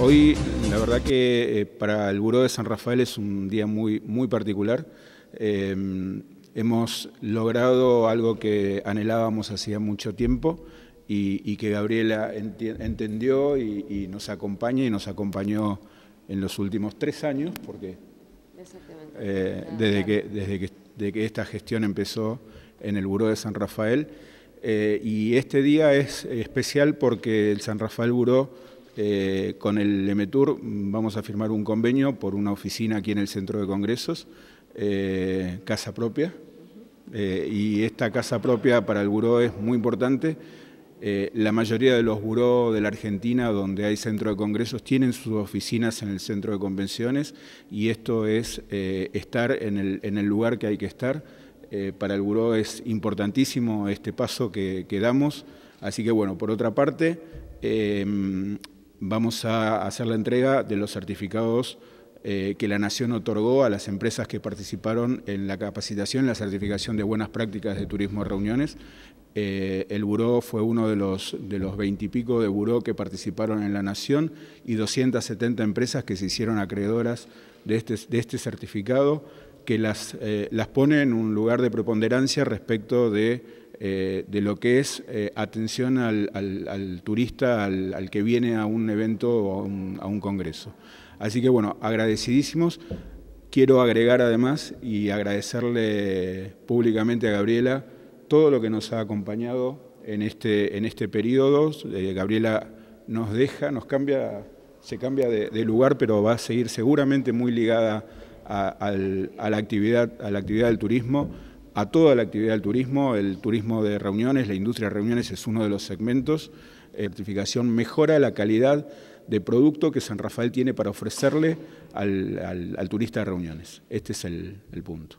hoy la verdad que eh, para el Buró de San Rafael es un día muy, muy particular. Eh, hemos logrado algo que anhelábamos hacía mucho tiempo y, que Gabriela entendió y, nos acompaña y nos acompañó en los últimos tres años, porque eh, desde, que, desde que, esta gestión empezó en el Buró de San Rafael. y este día es especial porque el San Rafael Buró eh, con el EMETUR vamos a firmar un convenio por una oficina aquí en el Centro de Congresos, eh, casa propia, eh, y esta casa propia para el buró es muy importante. la mayoría de los buró de la Argentina donde hay centro de congresos tienen sus oficinas en el centro de convenciones y esto es estar en el, lugar que hay que estar. para el buró es importantísimo este paso que, damos. Así que bueno, por otra parte, vamos a hacer la entrega de los certificados eh, que la Nación otorgó a las empresas que participaron en la capacitación, la certificación de buenas prácticas de turismo reuniones. Eh, el buró fue uno de los, de los 20 pico de buró que participaron en la Nación y 270 empresas que se hicieron acreedoras de este, de este certificado que las, eh, las pone en un lugar de preponderancia respecto de eh, de lo que es eh, atención al, turista, al, que viene a un evento o a un, congreso. Así que bueno, agradecidísimos. Quiero agregar además y agradecerle públicamente a Gabriela todo lo que nos ha acompañado en este, en este periodo. Eh, Gabriela nos deja, nos cambia, se cambia de, lugar, pero va a seguir seguramente muy ligada a, la, actividad, a la actividad del turismo a toda la actividad del turismo. El turismo de reuniones, la industria de reuniones es uno de los segmentos. Eh, la certificación mejora la calidad de producto que San Rafael tiene para ofrecerle al, turista de reuniones. Este es el punto.